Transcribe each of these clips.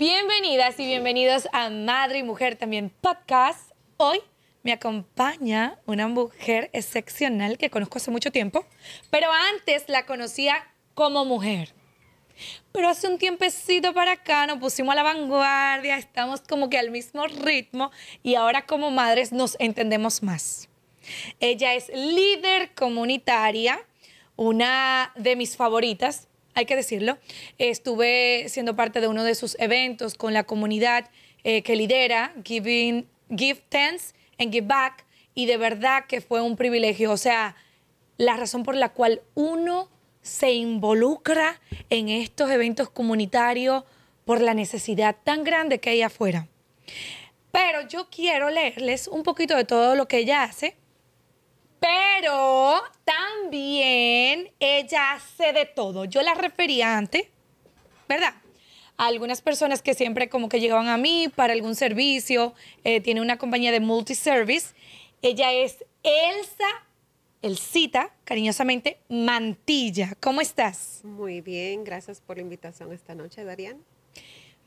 Bienvenidas y bienvenidos a Madre y Mujer también podcast. Hoy me acompaña una mujer excepcional que conozco hace mucho tiempo, pero antes la conocía como mujer. Pero hace un tiempecito para acá nos pusimos a la vanguardia, estamos como que al mismo ritmo y ahora como madres nos entendemos más. Ella es líder comunitaria, una de mis favoritas, hay que decirlo. Estuve siendo parte de uno de sus eventos con la comunidad eh, que lidera Giving, Give Tens and Give Back y de verdad que fue un privilegio. O sea, la razón por la cual uno se involucra en estos eventos comunitarios por la necesidad tan grande que hay afuera. Pero yo quiero leerles un poquito de todo lo que ella hace pero también ella hace de todo. Yo la refería antes, ¿verdad? A algunas personas que siempre como que llegaban a mí para algún servicio, eh, tiene una compañía de multiservice. Ella es Elsa Elcita, cariñosamente, Mantilla. ¿Cómo estás? Muy bien, gracias por la invitación esta noche, Darian.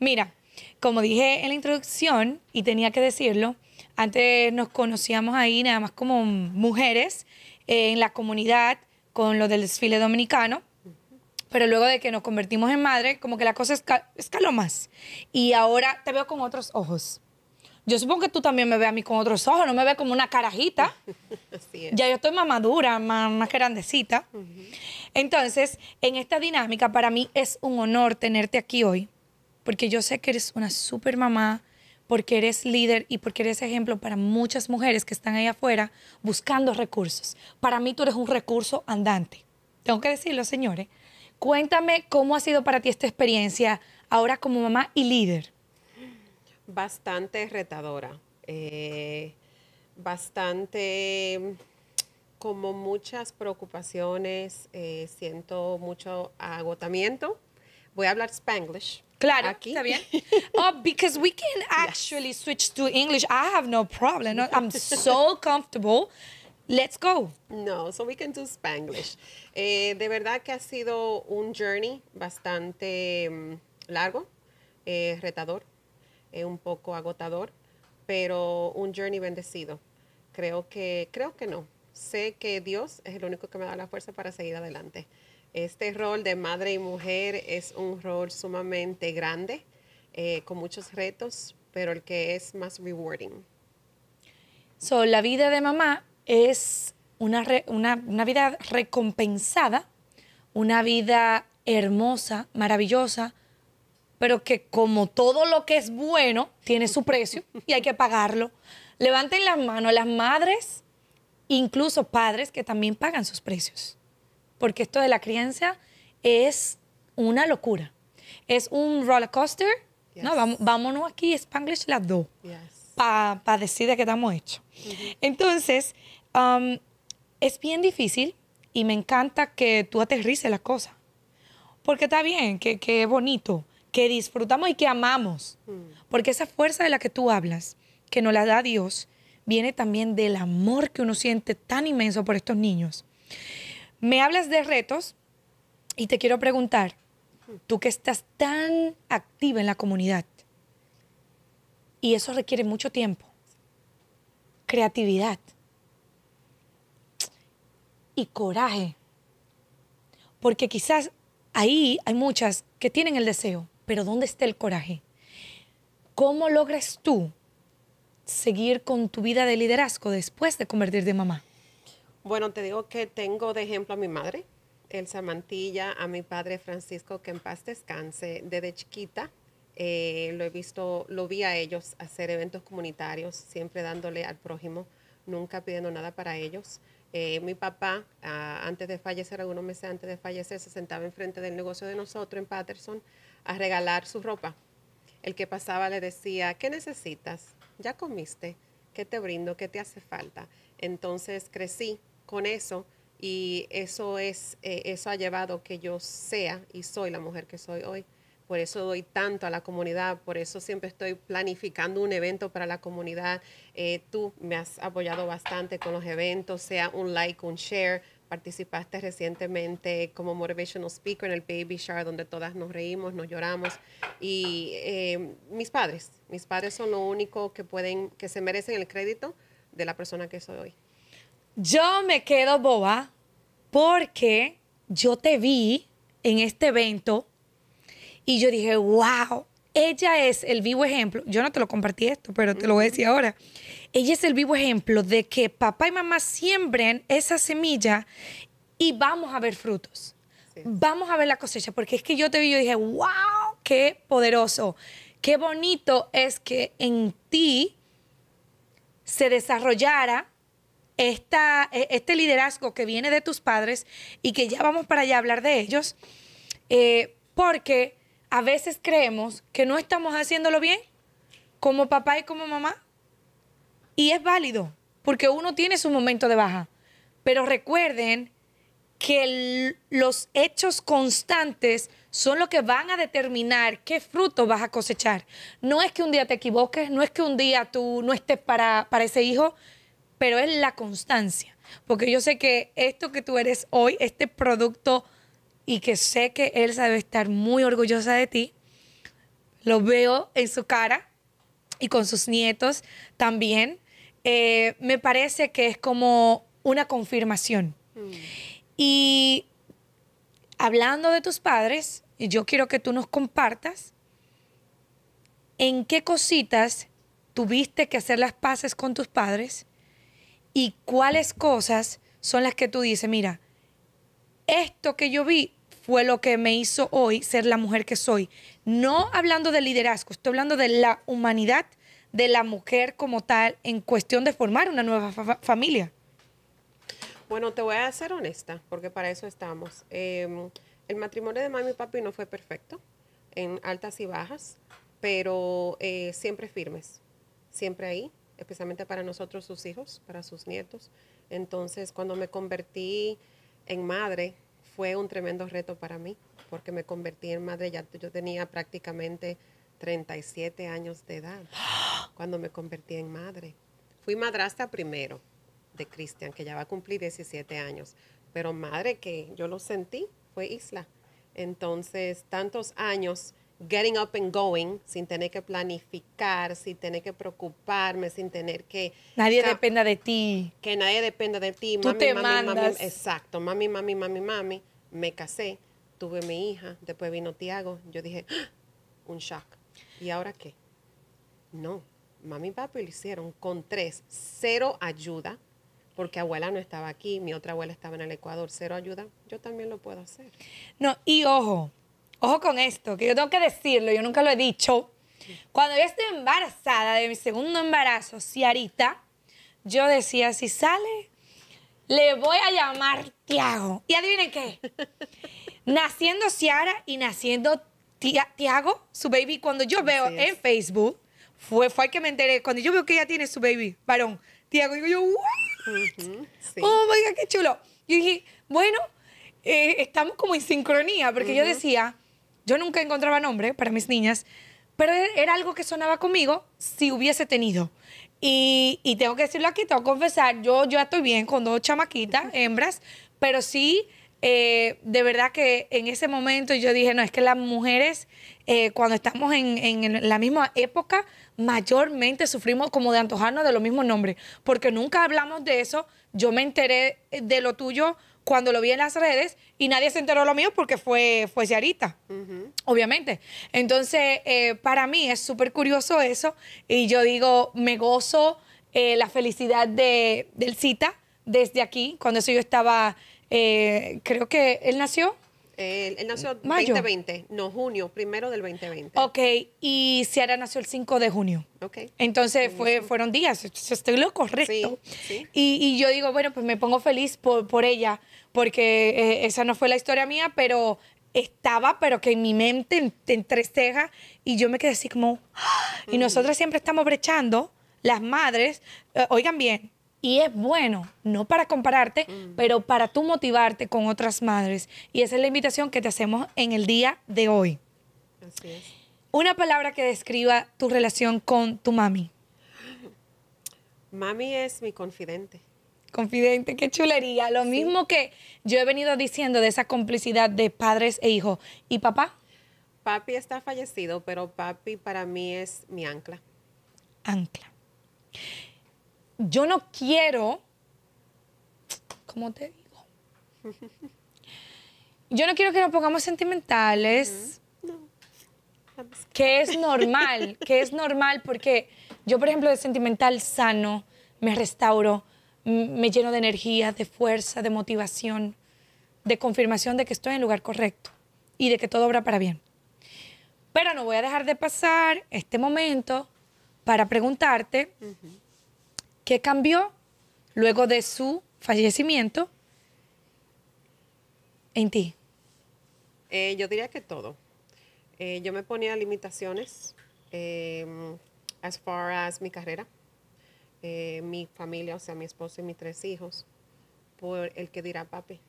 Mira, como dije en la introducción, y tenía que decirlo, antes nos conocíamos ahí nada más como mujeres en la comunidad con lo del desfile dominicano, pero luego de que nos convertimos en madre, como que la cosa escaló más. Y ahora te veo con otros ojos. Yo supongo que tú también me ves a mí con otros ojos, no me ves como una carajita. Ya yo estoy más madura, más, grandecita. Entonces, en esta dinámica, para mí es un honor tenerte aquí hoy, porque yo sé que eres una super mamá, porque eres líder y porque eres ejemplo para muchas mujeres que están ahí afuera buscando recursos. Para mí tú eres un recurso andante. Tengo que decirlo, señores. Cuéntame cómo ha sido para ti esta experiencia ahora como mamá y líder. Bastante retadora, eh, bastante como muchas preocupaciones, eh, siento mucho agotamiento. Voy a hablar spanglish Claro, Aquí. está bien. Oh, because we can actually switch to English. I have no problem. I'm so comfortable. Let's go. No, so we can do Spanglish. Eh, de verdad que ha sido un journey bastante mm, largo, eh, retador, eh, un poco agotador, pero un journey bendecido. Creo que, creo que no. Sé que Dios es el único que me da la fuerza para seguir adelante. Este rol de madre y mujer es un rol sumamente grande, eh, con muchos retos, pero el que es más rewarding. So, la vida de mamá es una, vida recompensada, una vida hermosa, maravillosa, pero que como todo lo que es bueno tiene su precio y hay que pagarlo. Levanten las manos las madres, incluso padres que también pagan sus precios porque esto de la crianza es una locura. Es un roller coaster. No, vámonos aquí, Spanglish las dos, para decir qué estamos hechos. Entonces, um, es bien difícil y me encanta que tú aterrices la cosa. Porque está bien, que, es bonito, que disfrutamos y que amamos. Mm. Porque esa fuerza de la que tú hablas, que nos la da Dios, viene también del amor que uno siente tan inmenso por estos niños. Me hablas de retos y te quiero preguntar, tú que estás tan activa en la comunidad, y eso requiere mucho tiempo, creatividad y coraje, porque quizás ahí hay muchas que tienen el deseo, pero ¿dónde está el coraje? ¿Cómo logras tú seguir con tu vida de liderazgo después de convertirte en mamá? Bueno, te digo que tengo de ejemplo a mi madre, Elsa Mantilla, a mi padre Francisco, que en paz descanse. Desde chiquita eh, lo he visto, lo vi a ellos hacer eventos comunitarios, siempre dándole al prójimo, nunca pidiendo nada para ellos. Eh, mi papá, ah, antes de fallecer, algunos meses antes de fallecer, se sentaba enfrente del negocio de nosotros en Patterson a regalar su ropa. El que pasaba le decía, ¿qué necesitas? ¿Ya comiste? ¿Qué te brindo? ¿Qué te hace falta? Entonces crecí con eso y eso es eh, eso ha llevado que yo sea y soy la mujer que soy hoy. Por eso doy tanto a la comunidad, por eso siempre estoy planificando un evento para la comunidad. Eh, tú me has apoyado bastante con los eventos, sea un like, un share. Participaste recientemente como motivational speaker en el Baby Shower, donde todas nos reímos, nos lloramos. Y eh, mis padres, mis padres son lo único que pueden, que se merecen el crédito de la persona que soy hoy. Yo me quedo boba porque yo te vi en este evento y yo dije, wow, ella es el vivo ejemplo. Yo no te lo compartí esto, pero te lo voy a decir ahora. Ella es el vivo ejemplo de que papá y mamá siembren esa semilla y vamos a ver frutos. Vamos a ver la cosecha, porque es que yo te vi y yo dije, wow, qué poderoso, qué bonito es que en ti se desarrollara esta, e, este liderazgo que viene de tus padres y que ya vamos para allá a hablar de ellos, eh, porque a veces creemos que no estamos haciéndolo bien como papá y como mamá. Y es válido, porque uno tiene su momento de baja. Pero recuerden que los hechos constantes son los que van a determinar qué fruto vas a cosechar. No es que un día te equivoques, no es que un día tú no estés para, para ese hijo, pero es la constancia. Porque yo sé que esto que tú eres hoy, este producto, y que sé que Elsa debe estar muy orgullosa de ti, lo veo en su cara y con sus nietos también, eh, me parece que es como una confirmación. Mm. Y hablando de tus padres, yo quiero que tú nos compartas en qué cositas tuviste que hacer las paces con tus padres y cuáles cosas son las que tú dices, mira, esto que yo vi fue lo que me hizo hoy ser la mujer que soy. No hablando de liderazgo, estoy hablando de la humanidad de la mujer como tal en cuestión de formar una nueva familia. Bueno, te voy a ser honesta, porque para eso estamos. Em, el matrimonio de mami y papi no fue perfecto, en altas y bajas, pero eh, siempre firmes, siempre ahí, especialmente para nosotros, sus hijos, para sus nietos. Entonces, cuando me convertí en madre, fue un tremendo reto para mí, porque me convertí en madre, ya yo tenía prácticamente 37 años de edad cuando me convertí en madre. Fui madrastra primero de Cristian, que ya va a cumplir 17 años, pero madre que yo lo sentí fue Isla. Entonces, tantos años getting up and going, sin tener que planificar, sin tener que preocuparme, sin tener que... Nadie dependa de ti. Que nadie dependa de ti. Tú mami, te mami, mandas. mami, exacto. Mami, mami, mami, mami. Me casé, tuve mi hija, después vino Tiago. Yo dije, ah, un shock. ¿Y ahora qué? No, mami y papi lo hicieron con tres, cero ayuda, porque abuela no estaba aquí, mi otra abuela estaba en el Ecuador, cero ayuda, yo también lo puedo hacer. No, y ojo, ojo con esto, que yo tengo que decirlo, yo nunca lo he dicho. Cuando yo estoy embarazada de mi segundo embarazo, Ciarita, yo decía, si sale, le voy a llamar Tiago. Y adivinen qué. naciendo Ciara y naciendo Tiago, su baby, cuando yo veo en Facebook, fue, fue que me enteré, cuando yo veo que ella tiene su baby, varón, Tiago, digo yo, Oh my qué chulo. Yo dije, bueno, eh, estamos como en sincronía, porque yo decía, yo nunca encontraba nombre para mis niñas, pero e-, era algo que sonaba conmigo si hubiese tenido. Y, tengo que decirlo aquí, tengo que confesar, yo, ya estoy bien con dos chamaquitas, hembras, pero sí, eh, de verdad que en ese momento yo dije, no, es que las mujeres, eh, cuando estamos en, en, la misma época, mayormente sufrimos como de antojarnos de los mismos nombres, porque nunca hablamos de eso, yo me enteré de lo tuyo cuando lo vi en las redes y nadie se enteró lo mío porque fue, fue obviamente. Entonces, eh, para mí es súper curioso eso y yo digo, me gozo eh, la felicidad de, del cita desde aquí, cuando eso yo estaba, eh, creo que él nació eh, él nació ¿Mayo? 2020, no junio, primero del 2020. Ok, y Ciara nació el 5 de junio. Ok. Entonces fue, fueron días, estoy lo correcto. Sí, sí. Y, y, yo digo, bueno, pues me pongo feliz por, ella, porque eh, esa no fue la historia mía, pero estaba, pero que en mi mente en, y yo me quedé así como, ¡ah! y mm. nosotras siempre estamos brechando, las madres, eh, oigan bien, y es bueno, no para compararte, mm. pero para tú motivarte con otras madres. Y esa es la invitación que te hacemos en el día de hoy. Así es. Una palabra que describa tu relación con tu mami. Mami es mi confidente. Confidente, qué chulería. Lo mismo que yo he venido diciendo de esa complicidad de padres e hijos. ¿Y papá? Papi está fallecido, pero papi para mí es mi ancla. Ancla yo no quiero, ¿cómo te digo? Yo no quiero que nos pongamos sentimentales, mm, que es normal, que es normal porque yo, por ejemplo, de sentimental sano, me restauro, me lleno de energía, de fuerza, de motivación, de confirmación de que estoy en el lugar correcto y de que todo obra para bien. Pero no voy a dejar de pasar este momento para preguntarte ¿Qué cambió luego de su fallecimiento en ti? Eh, yo diría que todo. Eh, yo me ponía limitaciones em, as far as mi carrera, eh, mi familia, o sea, mi esposo y mis tres hijos, por el que dirá papi.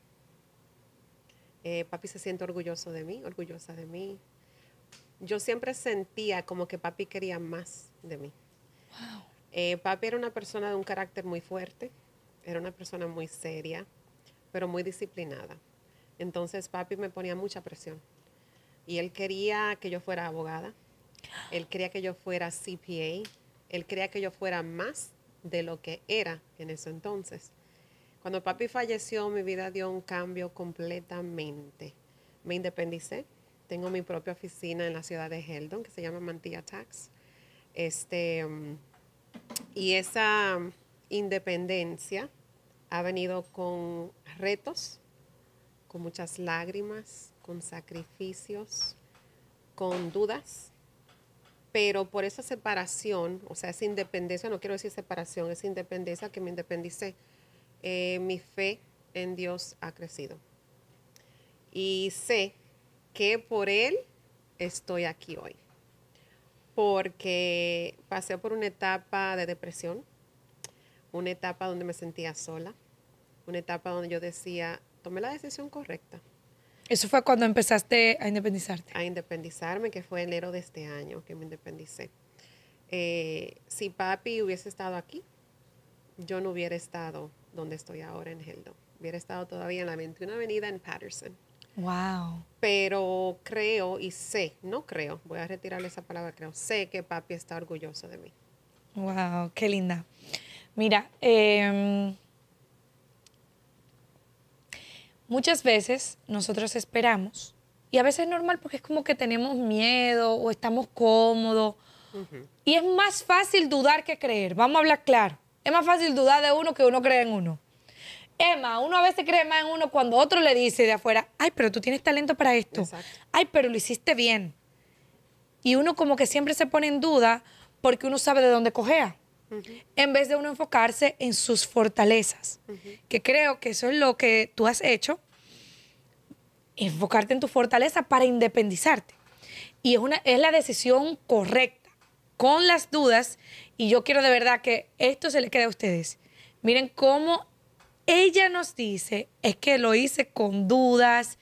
papi se siente orgulloso de mí, orgullosa de mí. Yo siempre sentía como que papi quería más de mí. Wow. Eh, papi era una persona de un carácter muy fuerte, era una persona muy seria, pero muy disciplinada. Entonces papi me ponía mucha presión. Y él quería que yo fuera abogada, él quería que yo fuera CPA, él quería que yo fuera más de lo que era en ese entonces. Cuando papi falleció, mi vida dio un cambio completamente. Me independicé, tengo mi propia oficina en la ciudad de Heldon, que se llama Mantilla Tax. Este, mm, y esa mm, independencia ha venido con retos, con muchas lágrimas, con sacrificios, con dudas, pero por esa separación, o sea, esa independencia, no quiero decir separación, esa independencia que me independicé, eh, mi fe en Dios ha crecido. Y sé que por Él estoy aquí hoy porque pasé por una etapa de depresión, una etapa donde me sentía sola, una etapa donde yo decía, tomé la decisión correcta. Eso fue cuando empezaste a independizarte. A independizarme, que fue enero de este año que me independicé. Eh, si papi hubiese estado aquí, yo no hubiera estado donde estoy ahora en Heldo. Hubiera estado todavía en la 21 Avenida en Patterson. Wow. Pero creo y sé, no creo, voy a retirarle esa palabra, creo, sé que papi está orgulloso de mí. Wow, qué linda. Mira, em, muchas veces nosotros esperamos, y a veces es normal porque es como que tenemos miedo o estamos cómodos, y es más fácil dudar que creer, vamos a hablar claro, es más fácil dudar de uno que uno cree en uno. Emma, uno a veces cree más en uno cuando otro le dice de afuera, ay, pero tú tienes talento para esto. Ay, pero lo hiciste bien. Y uno como que siempre se pone en duda porque uno sabe de dónde cojea. En vez de uno enfocarse en sus fortalezas, que creo que eso es lo que tú has hecho, enfocarte en tu fortaleza para independizarte. Y es, una, es la decisión correcta, con las dudas, y yo quiero de verdad que esto se le quede a ustedes. Miren cómo ella nos dice, es que lo hice con dudas,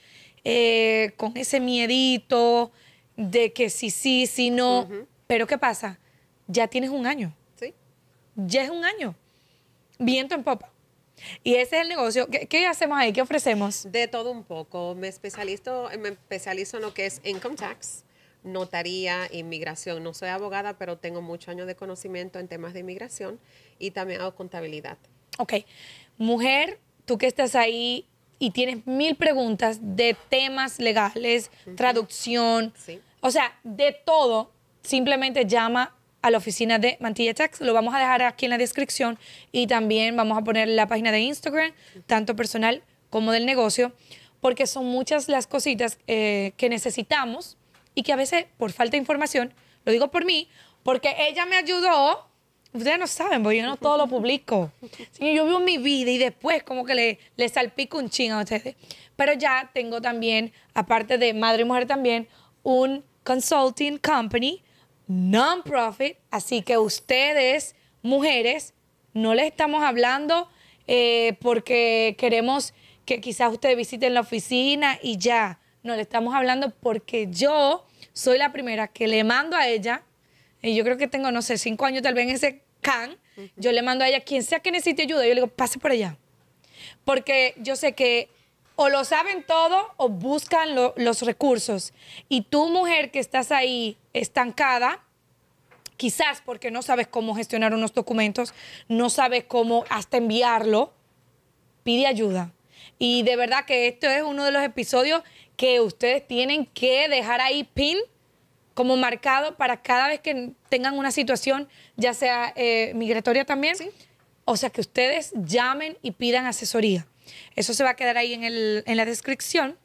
eh, con ese miedito de que sí, sí, sí no. Pero ¿qué pasa? Ya tienes un año. Sí. Ya es un año. Viento en popa. Y ese es el negocio. ¿Qué, hacemos ahí? ¿Qué ofrecemos? De todo un poco. Me especializo, me especializo en lo que es income tax, notaría, inmigración. No soy abogada, pero tengo muchos años de conocimiento en temas de inmigración y también hago contabilidad. Ok. Mujer, tú que estás ahí y tienes mil preguntas de temas legales, traducción, o sea, de todo, simplemente llama a la oficina de Mantilla Tax. Lo vamos a dejar aquí en la descripción y también vamos a poner la página de Instagram, tanto personal como del negocio, porque son muchas las cositas eh, que necesitamos y que a veces por falta de información, lo digo por mí, porque ella me ayudó ustedes no saben, porque yo no todo lo publico. yo vivo mi vida y después como que le, le salpico un chingo a ustedes. Pero ya tengo también, aparte de Madre y Mujer también, un consulting company, non-profit. Así que ustedes, mujeres, no le estamos hablando eh, porque queremos que quizás ustedes visiten la oficina y ya. No, le estamos hablando porque yo soy la primera que le mando a ella, y yo creo que tengo, no sé, cinco años tal vez en ese can, yo le mando a ella, quien sea que necesite ayuda, yo le digo, pase por allá. Porque yo sé que o lo saben todo o buscan los recursos. Y tú, mujer que estás ahí estancada, quizás porque no sabes cómo gestionar unos documentos, no sabes cómo hasta enviarlo, pide ayuda. Y de verdad que esto es uno de los episodios que ustedes tienen que dejar ahí pin como marcado para cada vez que tengan una situación, ya sea eh, migratoria también. O sea, que ustedes llamen y pidan asesoría. Eso se va a quedar ahí en, en la descripción.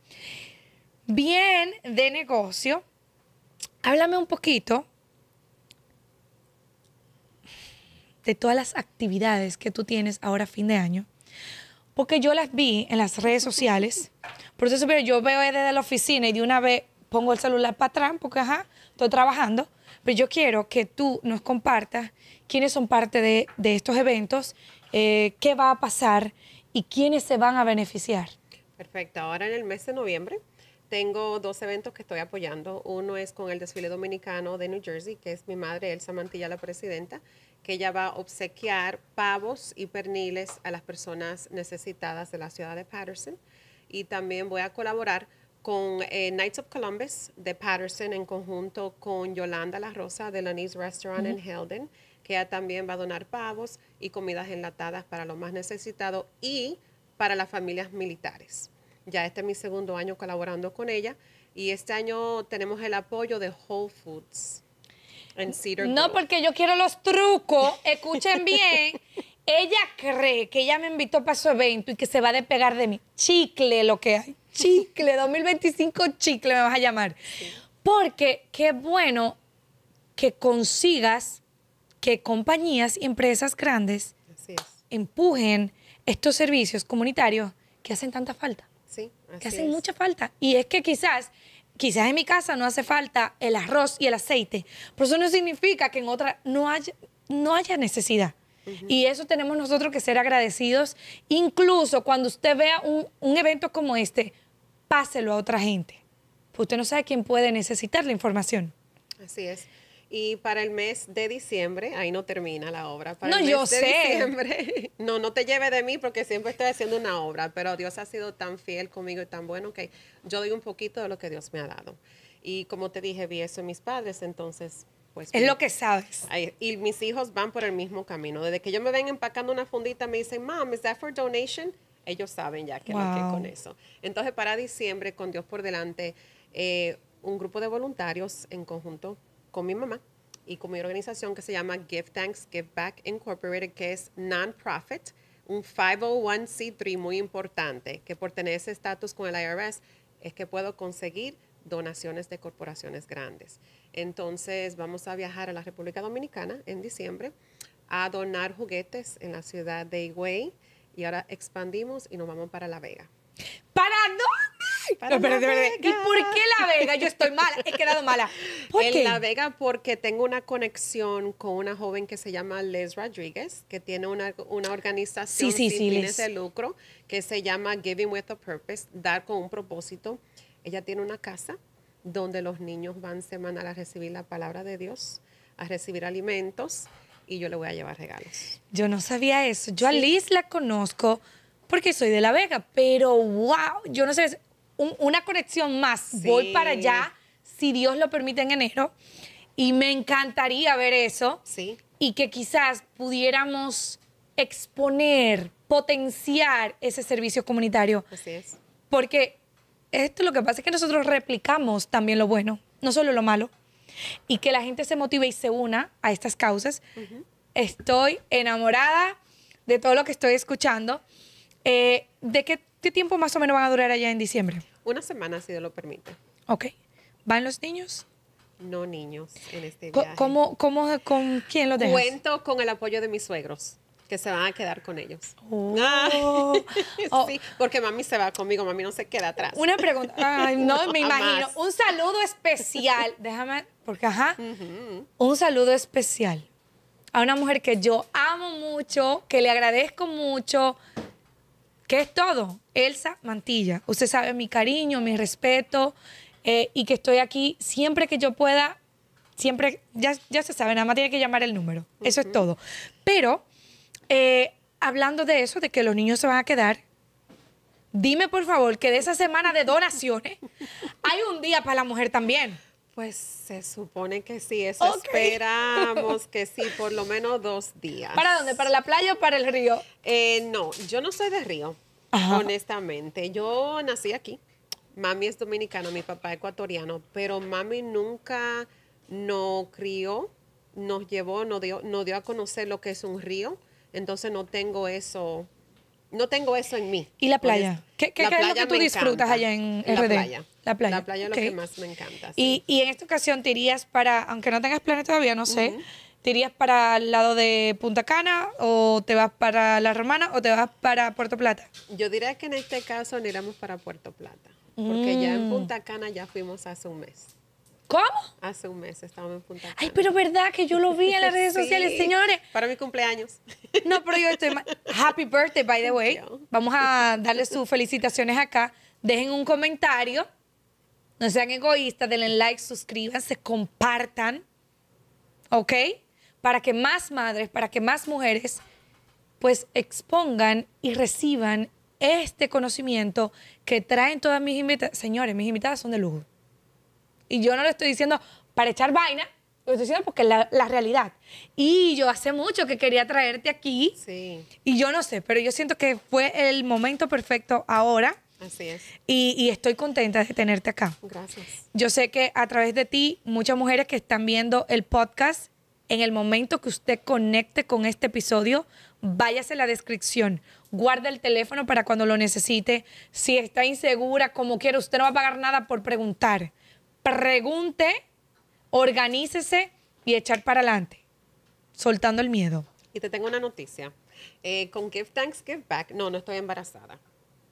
Bien de negocio. Háblame un poquito de todas las actividades que tú tienes ahora fin de año, porque yo las vi en las redes sociales. Por eso yo veo desde la oficina y de una vez pongo el celular para atrás porque, ajá, estoy trabajando, pero yo quiero que tú nos compartas quiénes son parte de, de estos eventos, eh, qué va a pasar y quiénes se van a beneficiar. Perfecto, ahora en el mes de noviembre tengo dos eventos que estoy apoyando. Uno es con el desfile dominicano de New Jersey, que es mi madre Elsa Mantilla, la presidenta, que ella va a obsequiar pavos y perniles a las personas necesitadas de la ciudad de Patterson. Y también voy a colaborar con eh, Knights of Columbus de Patterson en conjunto con Yolanda La Rosa de Nice Restaurant en Helden, que ella también va a donar pavos y comidas enlatadas para los más necesitados y para las familias militares. Ya este es mi segundo año colaborando con ella y este año tenemos el apoyo de Whole Foods. En Cedar no, porque yo quiero los trucos. Escuchen bien. ella cree que ella me invitó para su evento y que se va a despegar de mí. Chicle lo que hay chicle, 2025 chicle me vas a llamar. Porque qué bueno que consigas que compañías y empresas grandes empujen estos servicios comunitarios que hacen tanta falta. Sí, que hacen mucha falta. Y es que quizás, quizás en mi casa no hace falta el arroz y el aceite, pero eso no significa que en otra no haya, no haya necesidad. Y eso tenemos nosotros que ser agradecidos, incluso cuando usted vea un, un evento como este, páselo a otra gente. usted no sabe quién puede necesitar la información. Así es. Y para el mes de diciembre, ahí no termina la obra. no, yo sé. no, no te lleve de mí porque siempre estoy haciendo una obra, pero Dios ha sido tan fiel conmigo y tan bueno que yo doy un poquito de lo que Dios me ha dado. Y como te dije, vi eso en mis padres, entonces pues, es lo que sabes. y mis hijos van por el mismo camino. Desde que yo me ven empacando una fundita, me dicen, Mom, ¿es that for donation? ellos saben ya que no lo con eso. Entonces, para diciembre, con Dios por delante, eh, un grupo de voluntarios en conjunto con mi mamá y con mi organización que se llama Give Thanks, Give Back Incorporated, que es non-profit, un 501c3 muy importante, que por tener ese estatus con el IRS es que puedo conseguir donaciones de corporaciones grandes. Entonces vamos a viajar a la República Dominicana en diciembre a donar juguetes en la ciudad de Higüey y ahora expandimos y nos vamos para La Vega. ¿Para dónde? Para no, la ¿Y por qué La Vega? Yo estoy mala, he quedado mala. ¿Por en qué? La Vega porque tengo una conexión con una joven que se llama Les Rodríguez, que tiene una, una organización sin fines de lucro que se llama Giving with a Purpose, dar con un propósito. Ella tiene una casa donde los niños van semanal a recibir la palabra de Dios, a recibir alimentos y yo le voy a llevar regalos. Yo no sabía eso. Yo a Liz la conozco porque soy de La Vega, pero wow, yo no sé, una conexión más. Voy para allá, si Dios lo permite, en enero. Y me encantaría ver eso. Sí. Y que quizás pudiéramos exponer, potenciar ese servicio comunitario. Así es. Porque esto lo que pasa es que nosotros replicamos también lo bueno, no solo lo malo y que la gente se motive y se una a estas causas. Estoy enamorada de todo lo que estoy escuchando. Eh, ¿De qué, tiempo más o menos van a durar allá en diciembre? Una semana, si Dios lo permite. Ok. ¿Van los niños? No niños en este viaje. ¿Cómo, con quién los dejas? Cuento con el apoyo de mis suegros que se van a quedar con ellos. Oh. Oh. Sí, porque mami se va conmigo, mami no se queda atrás. Una pregunta, no me imagino, un saludo especial, déjame, porque ajá, un saludo especial a una mujer que yo amo mucho, que le agradezco mucho, que es todo, Elsa Mantilla. Usted sabe mi cariño, mi respeto eh, y que estoy aquí siempre que yo pueda, siempre, ya, ya se sabe, nada más tiene que llamar el número, eso es todo. Pero eh, hablando de eso, de que los niños se van a quedar, dime por favor que de esa semana de donaciones hay un día para la mujer también. Pues se supone que sí, eso esperamos que sí, por lo menos dos días. ¿Para dónde? ¿Para la playa o para el río? Eh, no, yo no soy de río, honestamente. Yo nací aquí. Mami es dominicana, mi papá es ecuatoriano, pero mami nunca nos crió, nos llevó, dio, nos dio a conocer lo que es un río entonces no tengo eso, no tengo eso en mí. ¿Y la playa? ¿Qué, es lo que tú disfrutas allá en RD? La playa. La playa. es lo que más me encanta. Y, en esta ocasión te irías para, aunque no tengas planes todavía, no sé, irías para el lado de Punta Cana o te vas para La Romana o te vas para Puerto Plata? Yo diría que en este caso no iríamos para Puerto Plata, porque ya en mm. Punta Cana ya fuimos hace un mes. ¿Cómo? Hace un mes estábamos en Punta Ay, pero verdad que yo lo vi en las redes sociales, señores. Para mi cumpleaños. No, pero yo estoy... Happy birthday, by the way. Vamos a darle sus felicitaciones acá. Dejen un comentario. No sean egoístas, denle like, suscríbanse, compartan. ¿Ok? Para que más madres, para que más mujeres, pues expongan y reciban este conocimiento que traen todas mis invitadas. Señores, mis invitadas son de lujo. Y yo no lo estoy diciendo para echar vaina, lo estoy diciendo porque es la, realidad. Y yo hace mucho que quería traerte aquí. Sí. Y yo no sé, pero yo siento que fue el momento perfecto ahora. Así es. Y, estoy contenta de tenerte acá. Gracias. Yo sé que a través de ti, muchas mujeres que están viendo el podcast, en el momento que usted conecte con este episodio, váyase a la descripción. guarde el teléfono para cuando lo necesite. Si está insegura, como quiera, usted no va a pagar nada por preguntar pregunte, organícese y echar para adelante, soltando el miedo. Y te tengo una noticia. Eh, con Give Thanks, Give Back, no, no estoy embarazada.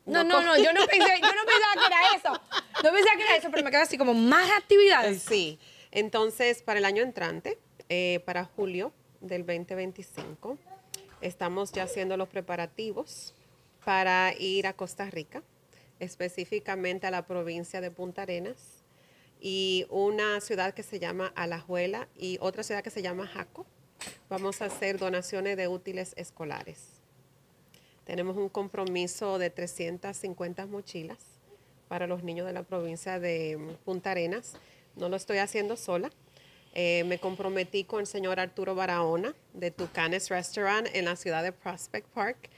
No, no, no, yo no, pensé, yo no pensaba que era eso. No pensaba que era eso, pero me quedo así como más actividades. Sí, entonces para el año entrante, eh, para julio del 2025, estamos ya haciendo los preparativos para ir a Costa Rica, específicamente a la provincia de Punta Arenas y una ciudad que se llama Alajuela y otra ciudad que se llama Jaco. Vamos a hacer donaciones de útiles escolares. Tenemos un compromiso de 350 mochilas para los niños de la provincia de mm, Punta Arenas. No lo estoy haciendo sola. Eh, me comprometí con el señor Arturo Barahona de Tucanes Restaurant en la ciudad de Prospect Park.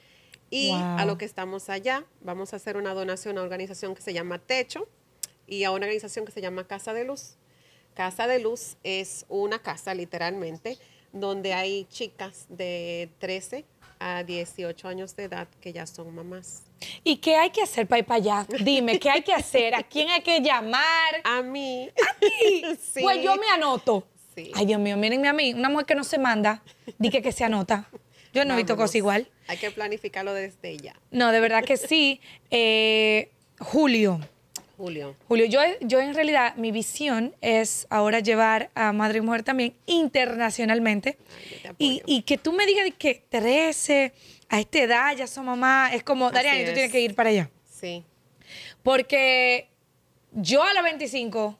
Y a lo que estamos allá, vamos a hacer una donación a una organización que se llama Techo, y a una organización que se llama Casa de Luz. Casa de Luz es una casa, literalmente, donde hay chicas de 13 a 18 años de edad que ya son mamás. ¿Y qué hay que hacer para ir para allá? Dime, ¿qué hay que hacer? ¿A quién hay que llamar? A mí. ¿A Pues yo me anoto. Ay, Dios mío, mírenme a mí, una mujer que no se manda, di que, se anota. Yo no he visto cosas igual. Hay que planificarlo desde ya. No, de verdad que sí. Eh, julio. Julio. Julio, yo, yo en realidad mi visión es ahora llevar a Madre y Mujer también internacionalmente. y, que tú me digas que 13, a esta edad ya son mamá, es como, Dariana, tú tienes que ir para allá. Sí. Porque yo a la 25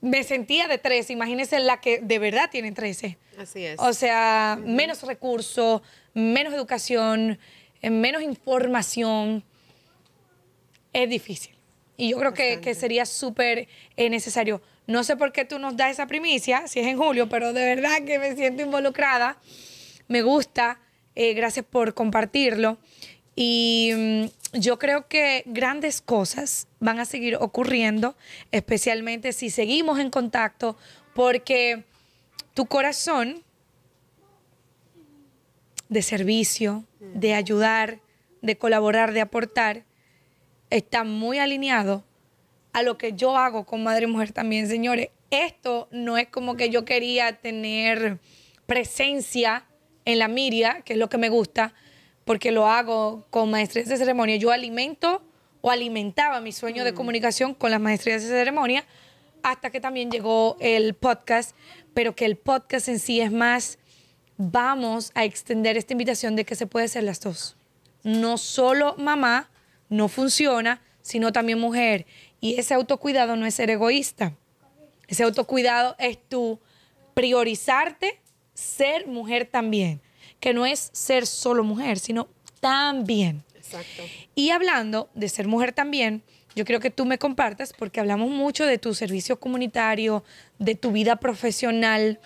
me sentía de 13, imagínense la que de verdad tiene 13. Así es. O sea, menos recursos, menos educación, eh, menos información. Es difícil. Y yo creo que, sería súper eh, necesario. No sé por qué tú nos das esa primicia, si es en julio, pero de verdad que me siento involucrada. Me gusta, eh, gracias por compartirlo. Y mm, yo creo que grandes cosas van a seguir ocurriendo, especialmente si seguimos en contacto, porque tu corazón de servicio, de mm. ayudar, de colaborar, de aportar, está muy alineado a lo que yo hago con Madre y Mujer también, señores. Esto no es como que yo quería tener presencia en la miria, que es lo que me gusta, porque lo hago con maestrías de ceremonia. Yo alimento o alimentaba mi sueño de mm. comunicación con las maestrías de ceremonia hasta que también llegó el podcast, pero que el podcast en sí es más, vamos a extender esta invitación de que se puede ser las dos. No solo mamá, no funciona, sino también mujer. Y ese autocuidado no es ser egoísta. Ese autocuidado es tú priorizarte, ser mujer también, que no es ser solo mujer, sino también. Y hablando de ser mujer también, yo creo que tú me compartas, porque hablamos mucho de tu servicio comunitario, de tu vida profesional.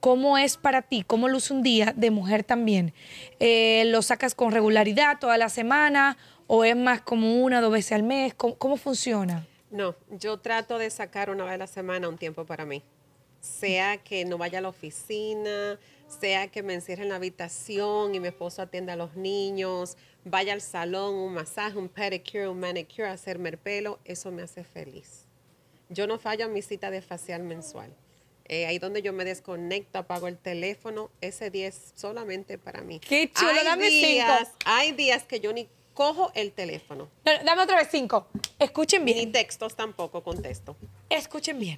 ¿Cómo es para ti? ¿Cómo luce un día de mujer también? Eh, ¿Lo sacas con regularidad toda la semana o es más como una dos veces al mes? ¿Cómo, funciona? No, yo trato de sacar una vez a la semana un tiempo para mí. Sea que no vaya a la oficina, sea que me encierre en la habitación y mi esposo atienda a los niños, vaya al salón, un masaje, un pedicure, un manicure, hacerme el pelo, eso me hace feliz. Yo no fallo en mi cita de facial mensual. Eh, ahí donde yo me desconecto, apago el teléfono, ese día es solamente para mí. ¡Qué chulo! Hay Hay días que yo ni cojo el teléfono. dame otra vez cinco. Escuchen bien. Ni textos tampoco contesto. Escuchen bien.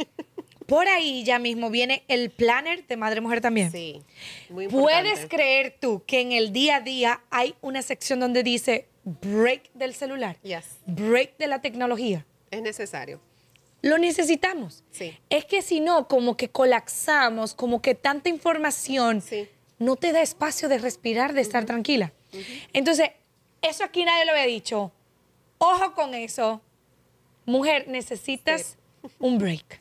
Por ahí ya mismo viene el planner de Madre Mujer también. Sí, muy ¿Puedes creer tú que en el día a día hay una sección donde dice break del celular? Yes. Break de la tecnología. Es necesario. Lo necesitamos. Sí. Es que si no, como que colapsamos, como que tanta información no te da espacio de respirar, de estar tranquila. Entonces, eso aquí nadie lo había dicho. Ojo con eso. Mujer, necesitas un break.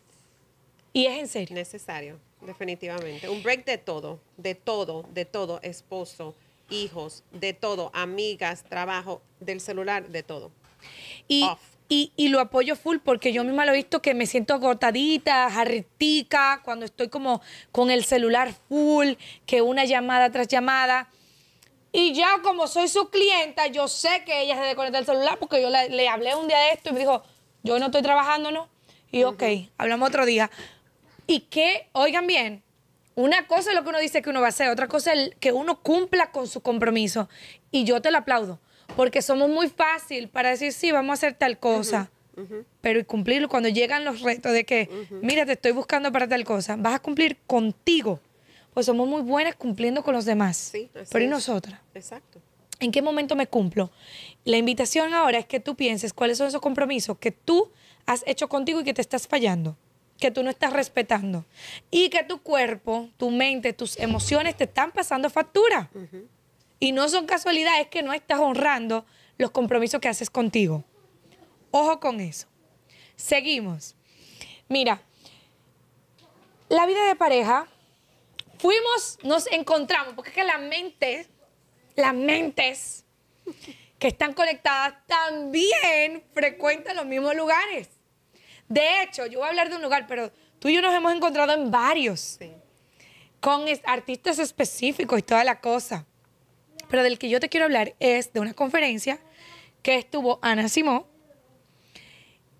Y es en serio. Necesario, definitivamente. Un break de todo, de todo, de todo. Esposo, hijos, de todo, amigas, trabajo, del celular, de todo. Y, y, y, lo apoyo full porque yo misma lo he visto que me siento agotadita, jarritica, cuando estoy como con el celular full, que una llamada tras llamada. Y ya como soy su clienta, yo sé que ella se desconectó el celular porque yo le, hablé un día de esto y me dijo, yo no estoy trabajando, ¿no? Y ok, hablamos otro día. Y que, oigan bien, una cosa es lo que uno dice que uno va a hacer, otra cosa es que uno cumpla con su compromiso. Y yo te lo aplaudo, porque somos muy fácil para decir, sí, vamos a hacer tal cosa. Pero cumplirlo cuando llegan los retos de que, mira, te estoy buscando para tal cosa, vas a cumplir contigo pues somos muy buenas cumpliendo con los demás. pero ¿y nosotras? Exacto. ¿En qué momento me cumplo? La invitación ahora es que tú pienses cuáles son esos compromisos que tú has hecho contigo y que te estás fallando, que tú no estás respetando. Y que tu cuerpo, tu mente, tus emociones te están pasando factura. Y no son casualidades que no estás honrando los compromisos que haces contigo. Ojo con eso. Seguimos. Mira, la vida de pareja Fuimos, nos encontramos, porque es que las mentes, las mentes que están conectadas también frecuentan los mismos lugares. De hecho, yo voy a hablar de un lugar, pero tú y yo nos hemos encontrado en varios, con artistas específicos y toda la cosa. Pero del que yo te quiero hablar es de una conferencia que estuvo Ana Simó.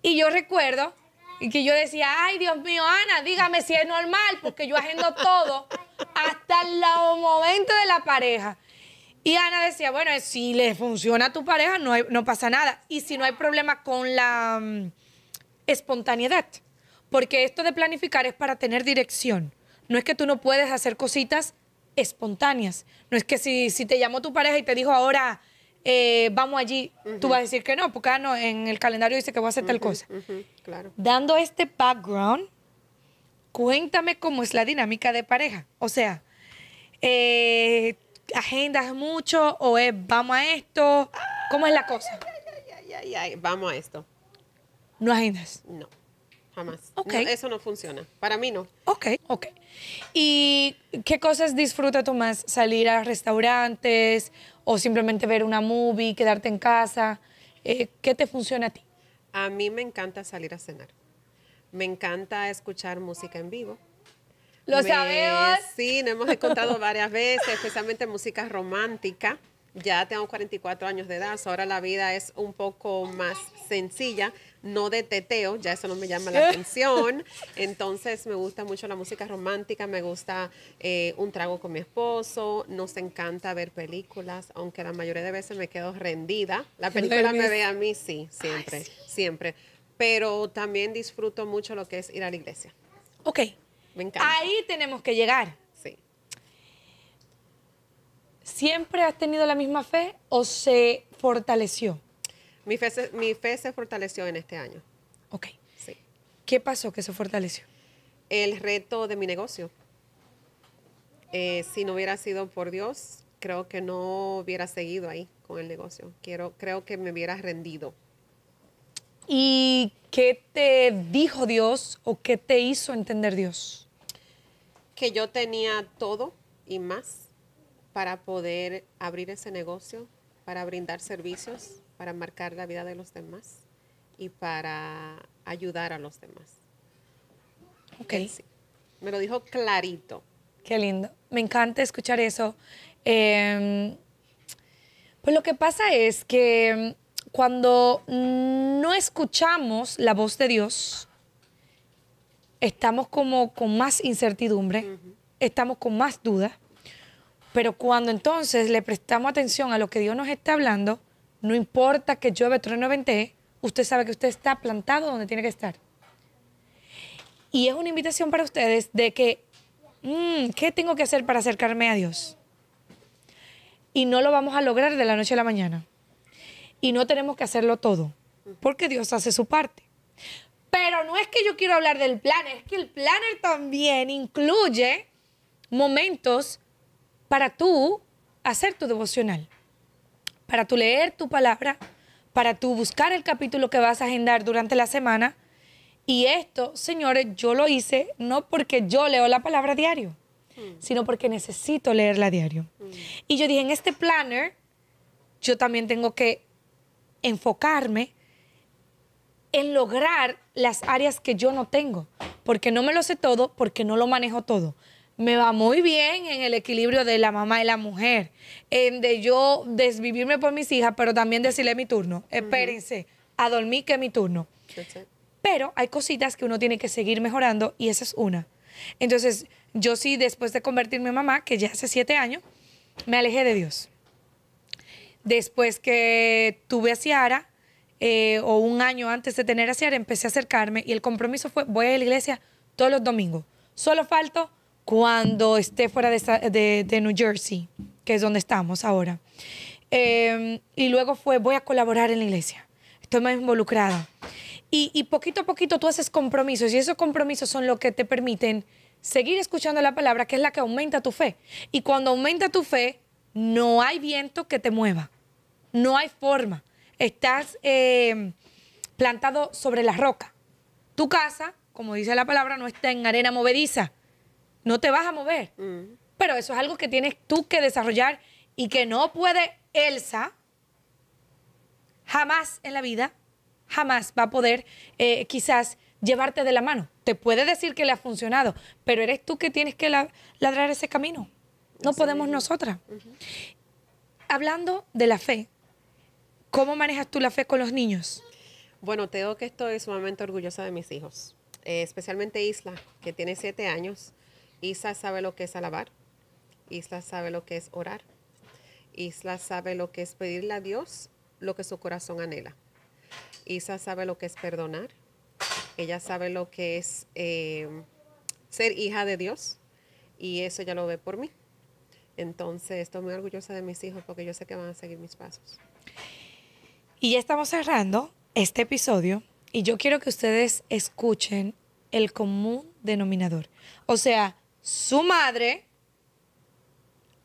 Y yo recuerdo y que yo decía, ay, Dios mío, Ana, dígame si es normal, porque yo agendo todo hasta el momento de la pareja. Y Ana decía, bueno, si le funciona a tu pareja, no, no pasa nada. Y si no hay problema con la mm, espontaneidad, porque esto de planificar es para tener dirección. No es que tú no puedes hacer cositas espontáneas. No es que si, si te llamó tu pareja y te dijo ahora eh, vamos allí, tú vas a decir que no, porque ah, no, en el calendario dice que voy a hacer tal cosa. claro. Dando este background, cuéntame cómo es la dinámica de pareja. O sea, eh, ¿agendas mucho o es vamos a esto? ¿Cómo es la cosa? vamos a esto. ¿No agendas? No jamás. eso no funciona. Para mí no. Ok, ok. ¿Y qué cosas disfruta tú más? ¿Salir a restaurantes o simplemente ver una movie, quedarte en casa? Eh, ¿Qué te funciona a ti? A mí me encanta salir a cenar. Me encanta escuchar música en vivo. Lo sabemos. Sí, nos hemos contado varias veces, especialmente música romántica. Ya tengo 44 años de edad, ahora la vida es un poco más sencilla no de teteo, ya eso no me llama la atención. Entonces me gusta mucho la música romántica, me gusta eh, un trago con mi esposo, nos encanta ver películas, aunque la mayoría de veces me quedo rendida. La película me ve a mí, sí, siempre, siempre. Pero también disfruto mucho lo que es ir a la iglesia. Ok. Me encanta. Ahí tenemos que llegar. Sí. ¿Siempre has tenido la misma fe o se fortaleció? Mi fe, se, fortaleció en este año. Ok. Sí. ¿Qué pasó que se fortaleció? El reto de mi negocio. Eh, si no hubiera sido por Dios, creo que no hubiera seguido ahí con el negocio. Quiero, creo que me hubiera rendido. ¿Y qué te dijo Dios o qué te hizo entender Dios? Que yo tenía todo y más para poder abrir ese negocio, para brindar servicios, para marcar la vida de los demás y para ayudar a los demás. Ok. Me lo dijo clarito. Qué lindo. Me encanta escuchar eso. Em, pues lo que pasa es que em, cuando no escuchamos la voz de Dios, estamos como con más incertidumbre, estamos con más dudas pero cuando entonces le prestamos atención a lo que Dios nos está hablando, no importa que llueve, trueno, vente, usted sabe que usted está plantado donde tiene que estar. Y es una invitación para ustedes de que, mm, ¿qué tengo que hacer para acercarme a Dios? Y no lo vamos a lograr de la noche a la mañana. Y no tenemos que hacerlo todo, porque Dios hace su parte. Pero no es que yo quiero hablar del plan, es que el planner también incluye momentos para tú hacer tu devocional, para tú leer tu palabra, para tú buscar el capítulo que vas a agendar durante la semana. Y esto, señores, yo lo hice no porque yo leo la palabra diario, mm. sino porque necesito leerla diario. Mm. Y yo dije, en este planner, yo también tengo que enfocarme en lograr las áreas que yo no tengo, porque no me lo sé todo, porque no lo manejo todo me va muy bien en el equilibrio de la mamá y la mujer, en de yo desvivirme por mis hijas, pero también decirle mi turno, espérense, a dormir que es mi turno. Pero hay cositas que uno tiene que seguir mejorando y esa es una. Entonces, yo sí, después de convertirme en mamá, que ya hace siete años, me alejé de Dios. Después que tuve a Ciara, eh, o un año antes de tener a Ciara, empecé a acercarme y el compromiso fue, voy a la iglesia todos los domingos. Solo falto cuando esté fuera de, New Jersey, que es donde estamos ahora. Em, y luego fue, voy a colaborar en la iglesia, estoy más involucrada. Y, poquito a poquito tú haces compromisos y esos compromisos son los que te permiten seguir escuchando la palabra, que es la que aumenta tu fe. Y cuando aumenta tu fe, no hay viento que te mueva, no hay forma. Estás em, plantado sobre la roca. Tu casa, como dice la palabra, no está en arena movediza no te vas a mover. Mm. Pero eso es algo que tienes tú que desarrollar y que no puede Elsa jamás en la vida, jamás va a poder eh, quizás llevarte de la mano. Te puede decir que le ha funcionado, pero eres tú que tienes que ladrar ese camino. No podemos nosotras. Hablando de la fe, ¿cómo manejas tú la fe con los niños? Bueno, te digo que estoy sumamente orgullosa de mis hijos, eh, especialmente Isla, que tiene siete años. Isa sabe lo que es alabar. Isa sabe lo que es orar. Isla sabe lo que es pedirle a Dios lo que su corazón anhela. Isa sabe lo que es perdonar. Ella sabe lo que es eh, ser hija de Dios. Y eso ya lo ve por mí. Entonces estoy muy orgullosa de mis hijos porque yo sé que van a seguir mis pasos. Y ya estamos cerrando este episodio. Y yo quiero que ustedes escuchen el común denominador. O sea, su madre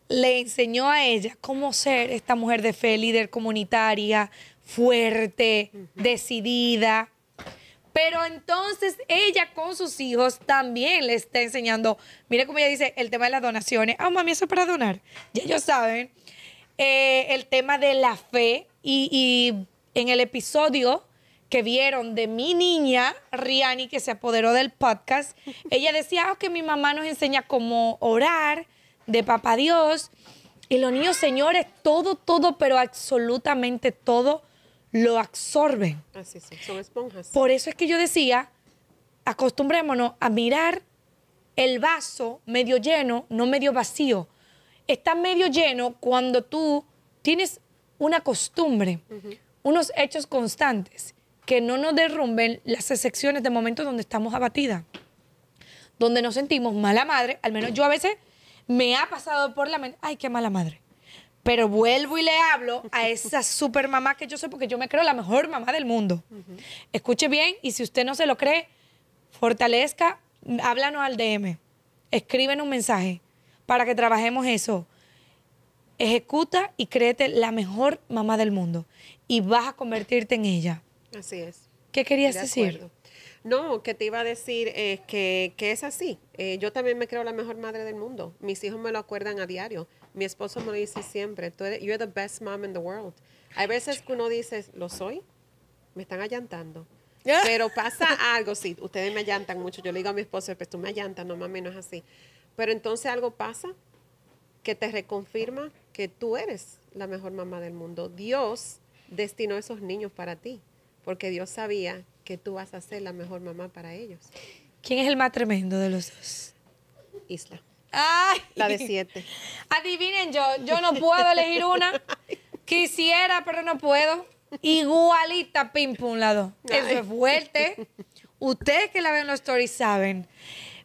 le enseñó a ella cómo ser esta mujer de fe, líder comunitaria, fuerte, decidida. Pero entonces ella con sus hijos también le está enseñando. Mire cómo ella dice el tema de las donaciones. Ah, mami, eso es para donar. Ya ellos saben. Eh, el tema de la fe. y en el episodio que vieron de mi niña, Riani, que se apoderó del podcast, ella decía que ah, mi mamá nos enseña cómo orar de papá Dios. Y los niños, señores, todo, todo, pero absolutamente todo lo absorben. Así son, son esponjas. Por eso es que yo decía, acostumbrémonos a mirar el vaso medio lleno, no medio vacío. Está medio lleno cuando tú tienes una costumbre, unos hechos constantes que no nos derrumben las excepciones de momentos donde estamos abatidas, donde nos sentimos mala madre, al menos yo a veces me ha pasado por la mente, ay, qué mala madre. Pero vuelvo y le hablo a esa super mamá que yo soy porque yo me creo la mejor mamá del mundo. Escuche bien y si usted no se lo cree, fortalezca, háblanos al DM, escríbenos un mensaje para que trabajemos eso. Ejecuta y créete la mejor mamá del mundo y vas a convertirte en ella. Así es. ¿Qué querías decir? No, que te iba a decir es eh, que, es así. Eh, yo también me creo la mejor madre del mundo. Mis hijos me lo acuerdan a diario. Mi esposo me lo dice siempre. You are the best mom in the world. Hay veces que uno dice, lo soy, me están allantando. Pero pasa algo, sí, ustedes me allantan mucho. Yo le digo a mi esposo, pues tú me allantas, no mami, no es así. Pero entonces algo pasa que te reconfirma que tú eres la mejor mamá del mundo. Dios destinó esos niños para ti porque Dios sabía que tú vas a ser la mejor mamá para ellos. ¿Quién es el más tremendo de los dos? Isla. La de siete. Adivinen yo, yo no puedo elegir una. Quisiera, pero no puedo. Igualita, pim pum, la dos. Eso es fuerte. Ustedes que la ven los stories saben.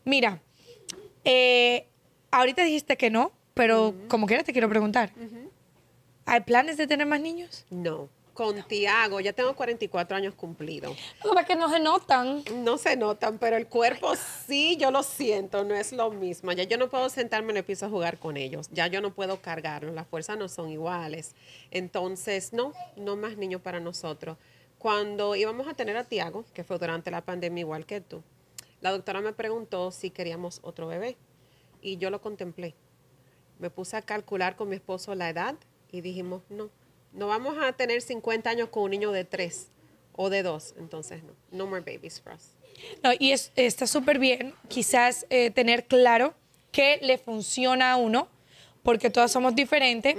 Mira, eh, ahorita dijiste que no, pero como quiera te quiero preguntar. ¿Hay planes de tener más niños? No con Tiago, ya tengo 44 años cumplidos. es que no se notan. No se notan, pero el cuerpo sí, yo lo siento, no es lo mismo. Ya yo no puedo sentarme en el piso a jugar con ellos, ya yo no puedo cargarlos, las fuerzas no son iguales. Entonces, no, no más niños para nosotros. Cuando íbamos a tener a Tiago, que fue durante la pandemia igual que tú, la doctora me preguntó si queríamos otro bebé y yo lo contemplé. Me puse a calcular con mi esposo la edad y dijimos, no, no vamos a tener 50 años con un niño de 3 o de 2, entonces no. No more babies for us. No, y está súper bien quizás eh, tener claro qué le funciona a uno, porque todas somos diferentes,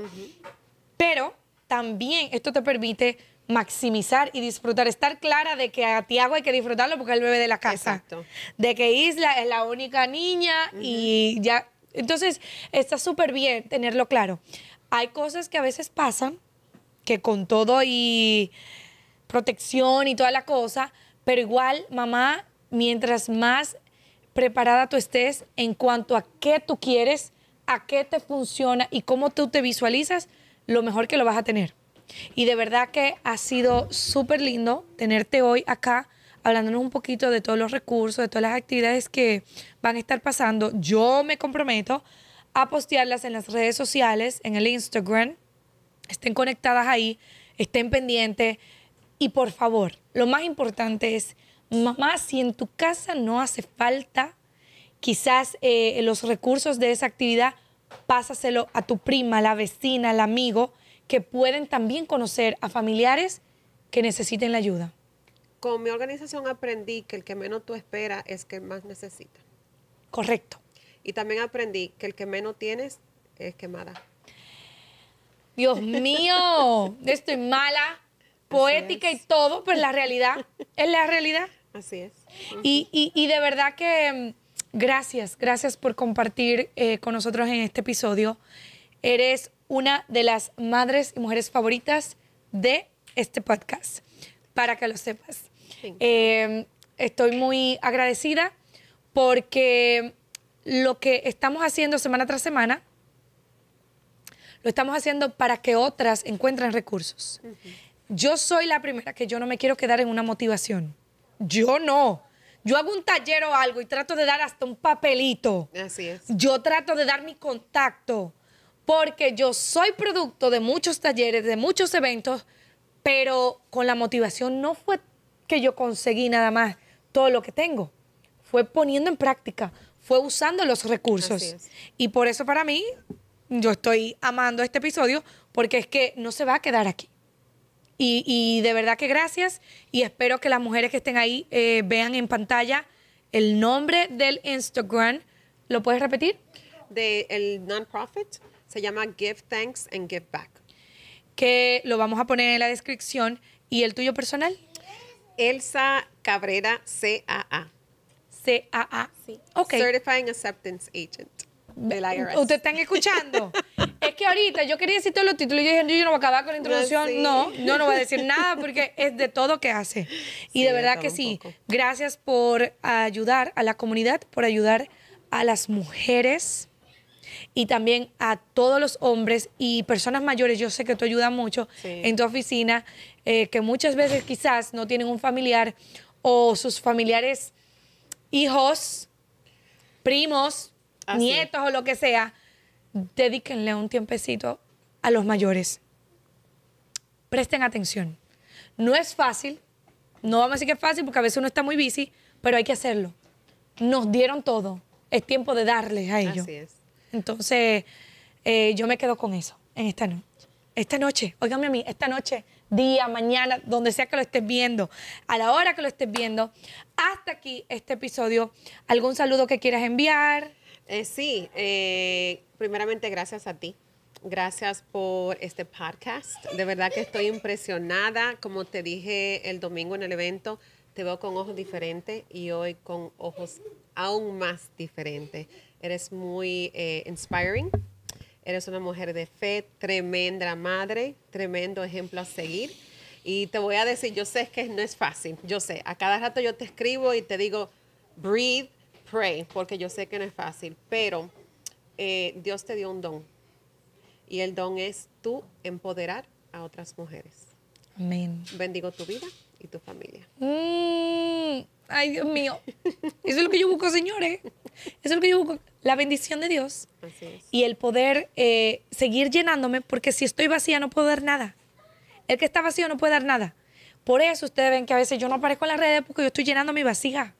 pero también esto te permite maximizar y disfrutar, estar clara de que a Tiago hay que disfrutarlo porque es el bebé de la casa, Exacto. de que Isla es la única niña y ya, entonces está súper bien tenerlo claro. Hay cosas que a veces pasan que con todo y protección y toda la cosa, pero igual, mamá, mientras más preparada tú estés en cuanto a qué tú quieres, a qué te funciona y cómo tú te visualizas, lo mejor que lo vas a tener. Y de verdad que ha sido súper lindo tenerte hoy acá hablándonos un poquito de todos los recursos, de todas las actividades que van a estar pasando. Yo me comprometo a postearlas en las redes sociales, en el Instagram, estén conectadas ahí, estén pendientes. Y por favor, lo más importante es, mamá, si en tu casa no hace falta quizás eh, los recursos de esa actividad, pásaselo a tu prima, la vecina, al amigo, que pueden también conocer a familiares que necesiten la ayuda. Con mi organización aprendí que el que menos tú esperas es que más necesita. Correcto. Y también aprendí que el que menos tienes es que más Dios mío, estoy mala, poética y todo, pero la realidad es la realidad. Así es. Y, de verdad que mm, gracias, gracias por compartir eh, con nosotros en este episodio. Eres una de las madres y mujeres favoritas de este podcast, para que lo sepas. Em, estoy muy agradecida porque lo que estamos haciendo semana tras semana lo estamos haciendo para que otras encuentren recursos. Yo soy la primera que yo no me quiero quedar en una motivación. Yo no. Yo hago un taller o algo y trato de dar hasta un papelito. Así es. Yo trato de dar mi contacto porque yo soy producto de muchos talleres, de muchos eventos, pero con la motivación no fue que yo conseguí nada más todo lo que tengo. Fue poniendo en práctica, fue usando los recursos. Y por eso para mí yo estoy amando este episodio porque es que no se va a quedar aquí. Y, de verdad que gracias y espero que las mujeres que estén ahí eh, vean en pantalla el nombre del Instagram. ¿Lo puedes repetir? De el nonprofit se llama Give Thanks and Give Back. Que lo vamos a poner en la descripción. ¿Y el tuyo personal? Elsa Cabrera CAA. CAA. Sí. Certifying Acceptance Agent. Usted ¿Ustedes están escuchando? es que ahorita yo quería decir todos los títulos y yo dije, yo no voy a acabar con la introducción. No, no, no voy a decir nada porque es de todo que hace. Y de verdad que sí. Gracias por ayudar a la comunidad, por ayudar a las mujeres y también a todos los hombres y personas mayores. Yo sé que tú ayudas mucho en tu oficina, eh, que muchas veces quizás no tienen un familiar o sus familiares, hijos, primos, nietos o lo que sea, dedíquenle un tiempecito a los mayores. Presten atención. No es fácil, no vamos a decir que es fácil porque a veces uno está muy busy, pero hay que hacerlo. Nos dieron todo, es tiempo de darles a ellos. Así es. Entonces, eh, yo me quedo con eso en esta noche. Esta noche, óigame a mí, esta noche, día, mañana, donde sea que lo estés viendo, a la hora que lo estés viendo, hasta aquí este episodio. ¿Algún saludo que quieras enviar? Eh, sí, eh, primeramente gracias a ti. Gracias por este podcast. De verdad que estoy impresionada. Como te dije el domingo en el evento, te veo con ojos diferentes y hoy con ojos aún más diferentes. Eres muy eh, inspiring. Eres una mujer de fe, tremenda madre, tremendo ejemplo a seguir. Y te voy a decir, yo sé que no es fácil, yo sé. A cada rato yo te escribo y te digo, breathe, pray, porque yo sé que no es fácil, pero eh, Dios te dio un don. Y el don es tú empoderar a otras mujeres. Amén. Bendigo tu vida y tu familia. Mm, ay, Dios mío. Eso es lo que yo busco, señores. Eso es lo que yo busco. La bendición de Dios. Así es. Y el poder eh, seguir llenándome, porque si estoy vacía no puedo dar nada. El que está vacío no puede dar nada. Por eso ustedes ven que a veces yo no aparezco en las redes porque yo estoy llenando mi vasija.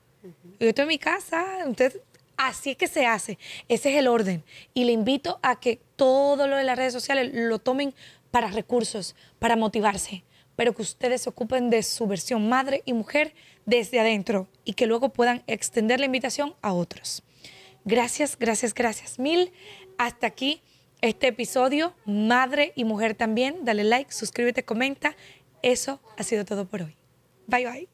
Yo estoy en mi casa, usted, así es que se hace, ese es el orden. Y le invito a que todo lo de las redes sociales lo tomen para recursos, para motivarse, pero que ustedes se ocupen de su versión madre y mujer desde adentro y que luego puedan extender la invitación a otros. Gracias, gracias, gracias mil. Hasta aquí este episodio, madre y mujer también. Dale like, suscríbete, comenta. Eso ha sido todo por hoy. Bye bye.